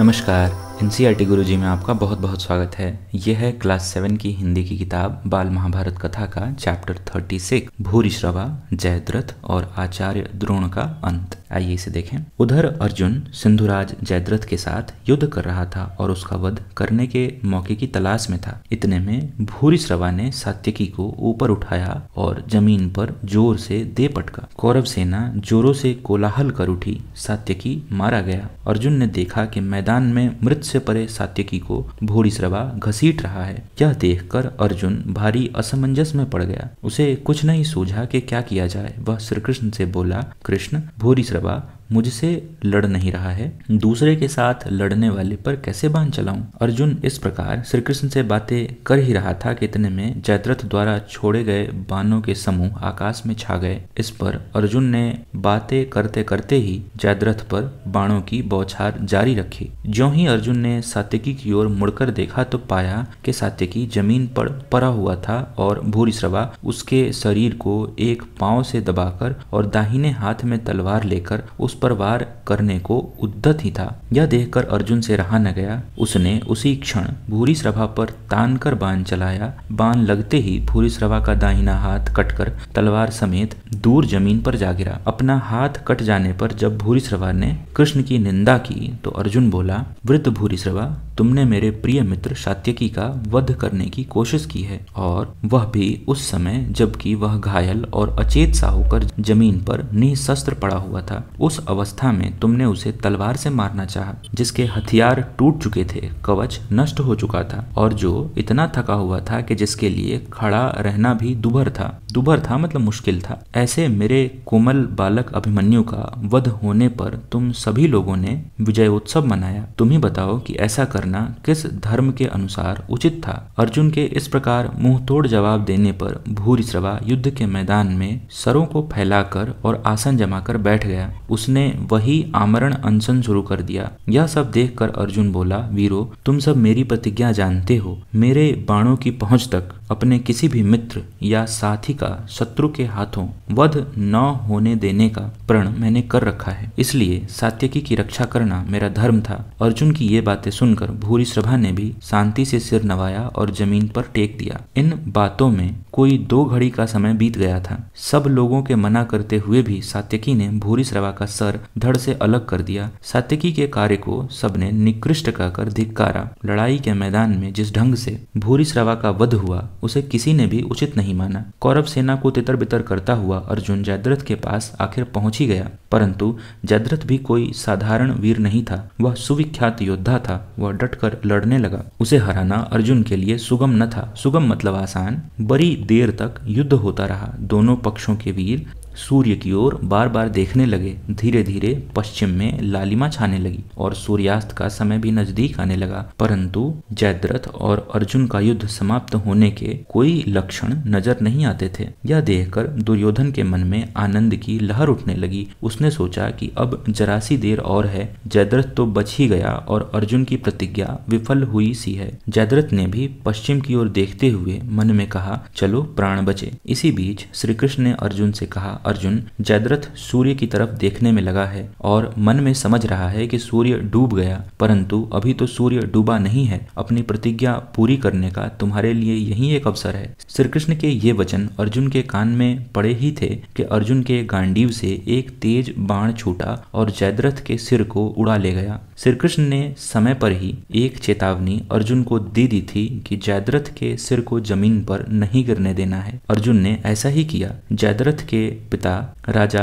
Namaskar. N C T गुरु जी में आपका बहुत बहुत स्वागत है यह है क्लास सेवन की हिंदी की किताब बाल महाभारत कथा का chapter thirty six Bhurishrava Jayadratha और आचार्य द्रोण का अंत आइए इसे देखें उधर अर्जुन सिंधुराज जयद्रथ के साथ युद्ध कर रहा था और उसका वध करने के मौके की तलाश में था इतने में भूरिश्रवा ने सात्यकी को ऊपर उठाया और जमीन पर जोर से दे पटका कौरव सेना जोरों से कोलाहल कर उठी सात्यकी मारा गया अर्जुन ने देखा कि मैदान में मृत से परे सात्यकी को भूरी श्रवा घसीट रहा है यह देखकर अर्जुन भारी असमंजस में पड़ गया उसे कुछ नहीं सूझा कि क्या किया जाए वह श्री कृष्ण से बोला कृष्ण भूरी श्रवा मुझसे लड़ नहीं रहा है दूसरे के साथ लड़ने वाले पर कैसे बांध चलाऊं अर्जुन इस प्रकार श्री कृष्ण से बातें कर ही रहा था कि इतने में जयद्रथ द्वारा छोड़े गए बानों के समूह आकाश में छा गए इस पर अर्जुन ने बातें करते करते ही जयद्रथ पर बाणों की बौछार जारी रखी जो ही अर्जुन ने सात्यकी की ओर मुड़कर देखा तो पाया कि सात्यकी जमीन पर पड़ा हुआ था और भूरिश्रवा उसके शरीर को एक पांव से दबाकर और दाहिने हाथ में तलवार लेकर उस पर वार करने को उद्धत ही था यह देखकर अर्जुन से रहा न गया उसने उसी क्षण भूरी सभा पर तान कर बाण चलाया बाण लगते ही भूरी सभा का दाहिना हाथ कटकर तलवार समेत दूर जमीन पर जा गिरा अपना हाथ कट जाने पर जब भूरी सभा ने कृष्ण की निंदा की तो अर्जुन बोला वृद्ध भूरी सभा तुमने मेरे प्रिय मित्र सात्यकी का वध करने की कोशिश की है और वह भी उस समय जबकि वह घायल और अचेत सा होकर जमीन पर निशस्त्र पड़ा हुआ था उस अवस्था में तुमने उसे तलवार से मारना चाहा जिसके हथियार टूट चुके थे कवच नष्ट हो चुका था और जो इतना थका हुआ था कि जिसके लिए खड़ा रहना भी दुभर था दुभर था मतलब मुश्किल था ऐसे मेरे कोमल बालक अभिमन्यु का वध होने पर तुम सभी लोगों ने विजयोत्सव मनाया तुम ही बताओ कि ऐसा करना किस धर्म के अनुसार उचित था अर्जुन के इस प्रकार मुंह तोड़ जवाब देने पर श्रवा युद्ध के मैदान में सरों को फैलाकर और आसन जमा कर बैठ गया उसने वही आमरण अनशन शुरू कर दिया यह सब देखकर अर्जुन बोला वीरो तुम सब मेरी प्रतिज्ञा जानते हो मेरे बाणों की पहुंच तक अपने किसी भी मित्र या साथी का शत्रु के हाथों वध न होने देने का प्रण मैंने कर रखा है इसलिए सात्यकी की रक्षा करना मेरा धर्म था अर्जुन की ये बातें सुनकर भूरी सभा ने भी शांति से सिर नवाया और जमीन पर टेक दिया इन बातों में कोई दो घड़ी का समय बीत गया था सब लोगों के मना करते हुए भी सात्यकी ने भूरी श्रवा का सर धड़ से अलग कर दिया सात्यकी के कार्य को सबने निकृष्ट कहकर धिक्कारा लड़ाई के मैदान में जिस ढंग से भूरी श्रवा का वध हुआ उसे किसी ने भी उचित नहीं माना कौरव सेना को तितर बितर करता हुआ अर्जुन जयद्रथ के पास आखिर पहुंच ही गया परंतु जयद्रथ भी कोई साधारण वीर नहीं था वह सुविख्यात योद्धा था वह डटकर लड़ने लगा उसे हराना अर्जुन के लिए सुगम न था सुगम मतलब आसान बड़ी देर तक युद्ध होता रहा दोनों पक्षों के वीर सूर्य की ओर बार बार देखने लगे धीरे धीरे पश्चिम में लालिमा छाने लगी और सूर्यास्त का समय भी नजदीक आने लगा परंतु जयद्रथ और अर्जुन का युद्ध समाप्त होने के कोई लक्षण नजर नहीं आते थे यह देखकर दुर्योधन के मन में आनंद की लहर उठने लगी उसने सोचा कि अब जरासी देर और है जयद्रथ तो बच ही गया और अर्जुन की प्रतिज्ञा विफल हुई सी है जयद्रथ ने भी पश्चिम की ओर देखते हुए मन में कहा चलो प्राण बचे इसी बीच श्री कृष्ण ने अर्जुन से कहा अर्जुन जयद्रथ सूर्य की तरफ देखने में लगा है और मन में समझ रहा है कि सूर्य डूब गया परंतु अभी तो सूर्य डूबा नहीं है अपनी प्रतिज्ञा पूरी करने का तुम्हारे लिए यही एक अवसर है श्री कृष्ण के ये वचन अर्जुन के कान में पड़े ही थे कि अर्जुन के गांडीव से एक तेज बाण छूटा और जयद्रथ के सिर को उड़ा ले गया श्री कृष्ण ने समय पर ही एक चेतावनी अर्जुन को दे दी थी कि जयद्रथ के सिर को जमीन पर नहीं गिरने देना है अर्जुन ने ऐसा ही किया जयद्रथ के पिता राजा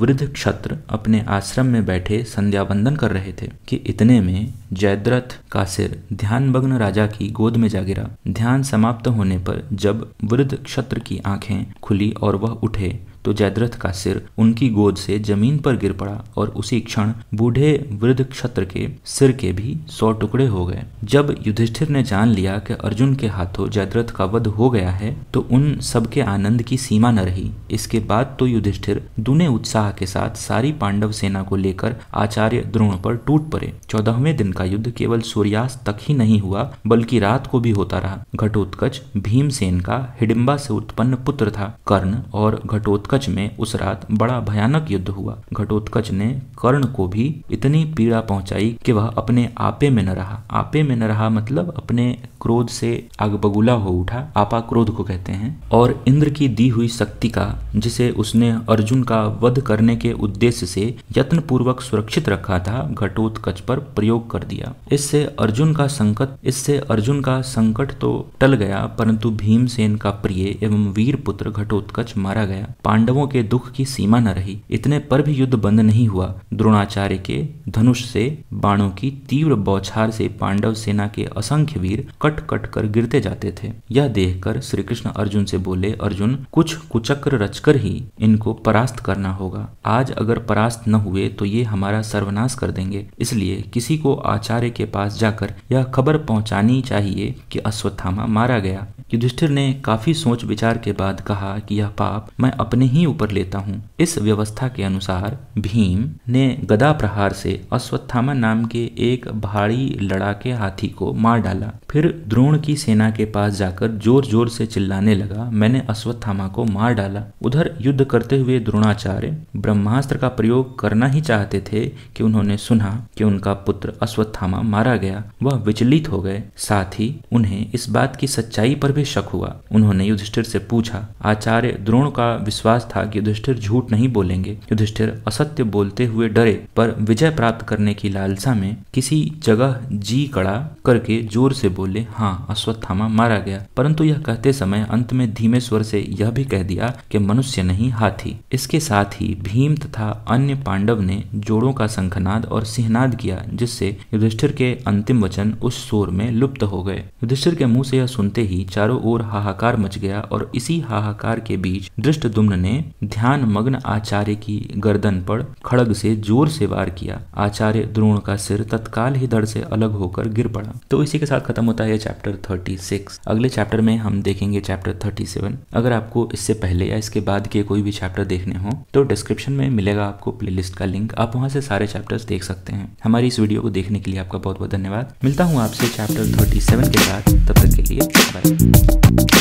वृद्ध क्षत्र अपने आश्रम में बैठे संध्या वंदन कर रहे थे कि इतने में जयद्रथ का सिर ध्यान भग्न राजा की गोद में जा गिरा ध्यान समाप्त होने पर जब वृद्ध क्षत्र की आंखें खुली और वह उठे तो जयद्रथ का सिर उनकी गोद से जमीन पर गिर पड़ा और उसी क्षण बूढ़े वृद्ध क्षत्र के सिर के भी सौ टुकड़े हो गए जब युधिष्ठिर ने जान लिया कि अर्जुन के हाथों जयद्रथ का वध हो गया है तो उन सबके आनंद की सीमा न रही इसके बाद तो युधिष्ठिर दुने उत्साह के साथ सारी पांडव सेना को लेकर आचार्य द्रोण पर टूट पड़े चौदहवें दिन का युद्ध केवल सूर्यास्त तक ही नहीं हुआ बल्कि रात को भी होता रहा घटोत्कच भीमसेन का हिडिम्बा से उत्पन्न पुत्र था कर्ण और घटोत्क घटोत्कच में उस रात बड़ा भयानक युद्ध हुआ घटोत्कच ने कर्ण को भी इतनी पीड़ा पहुंचाई कि वह अपने आपे में न रहा आपे में न रहा मतलब अपने क्रोध से आग बगुला हो उठा आपा क्रोध को कहते हैं और इंद्र की दी हुई शक्ति का जिसे उसने अर्जुन का वध करने के उद्देश्य से यत्न पूर्वक सुरक्षित रखा था घटोत्कच पर प्रयोग कर दिया इससे अर्जुन का संकट इससे अर्जुन का संकट तो टल गया परंतु भीमसेन का प्रिय एवं वीर पुत्र घटोत्कच मारा गया पांडव पांडवों के दुख की सीमा न रही इतने पर भी युद्ध बंद नहीं हुआ द्रोणाचार्य के धनुष से बाणों की तीव्र बौछार से पांडव सेना के असंख्य वीर कट कट कर गिरते जाते थे यह देखकर श्री कृष्ण अर्जुन से बोले अर्जुन कुछ कुचक्र रचकर ही इनको परास्त करना होगा आज अगर परास्त न हुए तो ये हमारा सर्वनाश कर देंगे इसलिए किसी को आचार्य के पास जाकर यह खबर पहुंचानी चाहिए कि अश्वत्थामा मारा गया युधिष्ठिर ने काफी सोच विचार के बाद कहा कि यह पाप मैं अपने ही ही ऊपर लेता हूँ इस व्यवस्था के अनुसार भीम ने गदा प्रहार से अश्वत्थामा नाम के एक भारी लड़ाके हाथी को मार डाला फिर द्रोण की सेना के पास जाकर जोर जोर से चिल्लाने लगा मैंने अश्वत्थामा को मार डाला उधर युद्ध करते हुए द्रोणाचार्य ब्रह्मास्त्र का प्रयोग करना ही चाहते थे कि उन्होंने सुना कि उनका पुत्र अश्वत्थामा मारा गया वह विचलित हो गए साथ ही उन्हें इस बात की सच्चाई पर भी शक हुआ उन्होंने युधिष्ठिर से पूछा आचार्य द्रोण का विश्वास था कि युधिष्ठिर झूठ नहीं बोलेंगे युधिष्ठिर असत्य बोलते हुए डरे पर विजय प्राप्त करने की लालसा में किसी जगह जी कड़ा करके जोर से बोले बोले हाँ अश्वत्थामा मारा गया परंतु यह कहते समय अंत में धीमे स्वर से यह भी कह दिया कि मनुष्य नहीं हाथी इसके साथ ही भीम तथा अन्य पांडव ने जोड़ों का संखनाद और सिंहनाद किया जिससे युधिष्ठिर के अंतिम वचन उस शोर में लुप्त हो गए युधिष्ठिर के मुंह से यह सुनते ही चारों ओर हाहाकार मच गया और इसी हाहाकार के बीच दृष्ट दुम्न ने ध्यान मग्न आचार्य की गर्दन पर खड़ग से जोर से वार किया आचार्य द्रोण का सिर तत्काल ही धड़ से अलग होकर गिर पड़ा तो इसी के साथ खत्म होता है चैप्टर 36 अगले चैप्टर में हम देखेंगे चैप्टर 37 अगर आपको इससे पहले या इसके बाद के कोई भी चैप्टर देखने हो तो डिस्क्रिप्शन में मिलेगा आपको प्ले का लिंक आप वहाँ से सारे चैप्टर्स देख सकते हैं हमारी इस वीडियो को देखने के लिए आपका बहुत बहुत धन्यवाद मिलता हूँ आपसे चैप्टर थर्टी के साथ तब तक के लिए बाय